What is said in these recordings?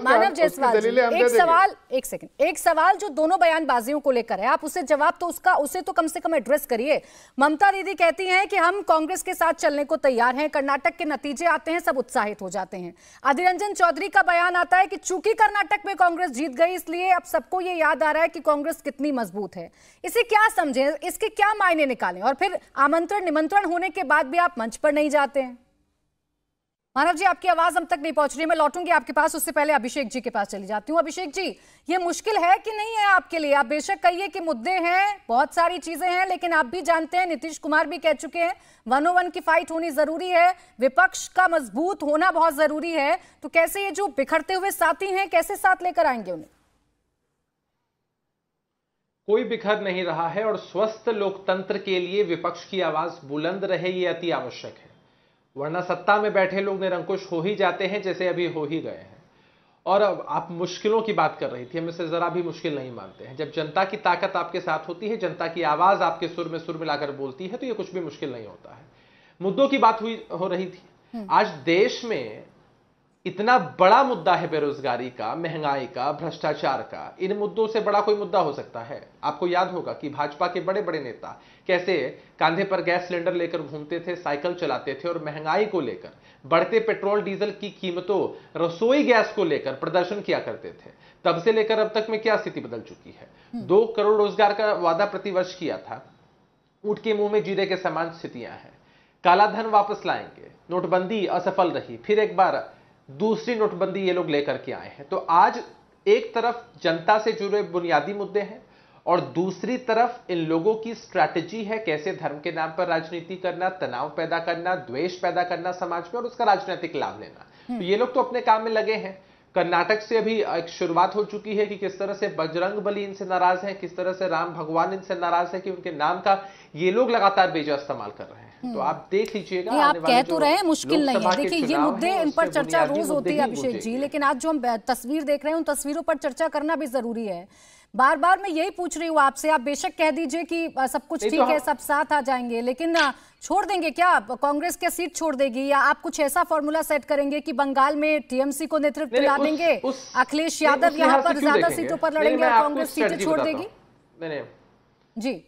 तो मानव जयसवाल एक सवाल एक सेकंड एक सवाल जो दोनों बयानबाजियों को लेकर है आप उसे जवाब तो उसका उसे तो कम से कम एड्रेस करिए ममता दीदी कहती हैं कि हम कांग्रेस के साथ चलने को तैयार हैं कर्नाटक के नतीजे आते हैं सब उत्साहित हो जाते हैं अधीर रंजन चौधरी का बयान आता है कि चूंकि कर्नाटक में कांग्रेस जीत गई इसलिए अब सबको ये याद आ रहा है कि कांग्रेस कितनी मजबूत है इसे क्या समझे इसके क्या मायने निकालें और फिर आमंत्रण निमंत्रण होने के बाद भी आप मंच पर नहीं जाते हैं मानव जी आपकी आवाज हम तक नहीं पहुंच रही मैं लौटूंगी आपके पास उससे पहले अभिषेक जी के पास चली जाती हूँ अभिषेक जी ये मुश्किल है कि नहीं है आपके लिए आप बेशक कहिए कि मुद्दे हैं बहुत सारी चीजें हैं लेकिन आप भी जानते हैं नीतीश कुमार भी कह चुके हैं वन ओ वन की फाइट होनी जरूरी है विपक्ष का मजबूत होना बहुत जरूरी है तो कैसे ये जो बिखरते हुए साथी हैं कैसे साथ लेकर आएंगे उन्हें कोई बिखर नहीं रहा है और स्वस्थ लोकतंत्र के लिए विपक्ष की आवाज बुलंद रहे ये अति आवश्यक है वरना सत्ता में बैठे लोग निरंकुश हो ही जाते हैं जैसे अभी हो ही गए हैं और अब आप मुश्किलों की बात कर रही थी हम इसे ज़रा भी मुश्किल नहीं मानते हैं जब जनता की ताकत आपके साथ होती है जनता की आवाज़ आपके सुर में सुर मिलाकर बोलती है तो ये कुछ भी मुश्किल नहीं होता है मुद्दों की बात हुई हो रही थी हम्म। आज देश में इतना बड़ा मुद्दा है बेरोजगारी का महंगाई का भ्रष्टाचार का इन मुद्दों से बड़ा कोई मुद्दा हो सकता है आपको याद होगा कि भाजपा के बड़े बड़े नेता कैसे कांधे पर गैस सिलेंडर लेकर घूमते थे साइकिल चलाते थे और महंगाई को लेकर बढ़ते पेट्रोल डीजल की कीमतों रसोई गैस को लेकर प्रदर्शन किया करते थे तब से लेकर अब तक में क्या स्थिति बदल चुकी है हम्म। दो करोड़ रोजगार का वादा प्रतिवर्ष किया था ऊट के मुंह में जीरे के समान स्थितियां हैं काला धन वापस लाएंगे नोटबंदी असफल रही फिर एक बार दूसरी नोटबंदी ये लोग लेकर के आए हैं तो आज एक तरफ जनता से जुड़े बुनियादी मुद्दे हैं और दूसरी तरफ इन लोगों की स्ट्रैटेजी है कैसे धर्म के नाम पर राजनीति करना तनाव पैदा करना द्वेष पैदा करना समाज में और उसका राजनीतिक लाभ लेना हम्म। तो ये लोग तो अपने काम में लगे हैं कर्नाटक से अभी एक शुरुआत हो चुकी है कि किस तरह से बजरंग बली इनसे नाराज हैं किस तरह से राम भगवान इनसे नाराज है कि उनके नाम का ये लोग लगातार बेजा इस्तेमाल कर रहे हैं तो हम्म। आप देख लीजिएगा आप कह तो रहे हैं मुश्किल नहीं है देखिए ये मुद्दे इन पर चर्चा रोज होती है अभिषेक जी लेकिन आज जो हम तस्वीर देख रहे हैं उन तस्वीरों पर चर्चा करना भी जरूरी है बार बार मैं यही पूछ रही हूँ आपसे आप बेशक कह दीजिए कि सब कुछ तो ठीक तो है सब साथ आ जाएंगे लेकिन छोड़ देंगे क्या कांग्रेस क्या सीट छोड़ देगी या आप कुछ ऐसा फॉर्मूला सेट करेंगे कि बंगाल में टीएमसी को नेतृत्व दिला देंगे अखिलेश यादव यहाँ पर ज्यादा सीटों पर लड़ेंगे और कांग्रेस सीटें छोड़ देगी जी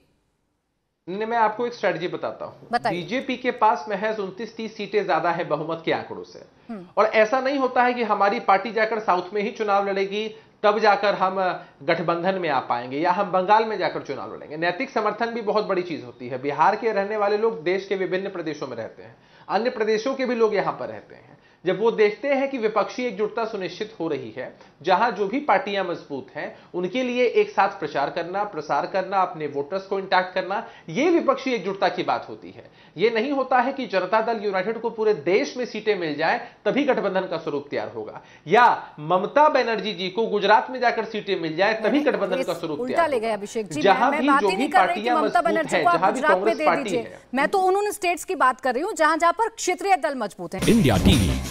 नहीं मैं आपको एक स्ट्रेटजी बताता हूँ बीजेपी के पास महज उनतीस तीस सीटें ज्यादा है बहुमत के आंकड़ों से हम्म। और ऐसा नहीं होता है कि हमारी पार्टी जाकर साउथ में ही चुनाव लड़ेगी तब जाकर हम गठबंधन में आ पाएंगे या हम बंगाल में जाकर चुनाव लड़ेंगे नैतिक समर्थन भी बहुत बड़ी चीज होती है बिहार के रहने वाले लोग देश के विभिन्न प्रदेशों में रहते हैं अन्य प्रदेशों के भी लोग यहाँ पर रहते हैं जब वो देखते हैं कि विपक्षी एकजुटता सुनिश्चित हो रही है जहां जो भी पार्टियां मजबूत हैं उनके लिए एक साथ प्रचार करना प्रसार करना अपने वोटर्स को इंटैक्ट करना ये विपक्षी एकजुटता की बात होती है ये नहीं होता है कि जनता दल यूनाइटेड को पूरे देश में सीटें मिल जाए तभी गठबंधन का स्वरूप तैयार होगा या ममता बनर्जी जी को गुजरात में जाकर सीटें मिल जाए तभी गठबंधन का स्वरूप अभिषेक जहां भी जो भी पार्टियां मजबूत है जहां भी कांग्रेस पार्टी है मैं तो उन्होंने स्टेट्स की बात कर रही हूँ जहां जहां पर क्षेत्रीय दल मजबूत है इंडिया टीवी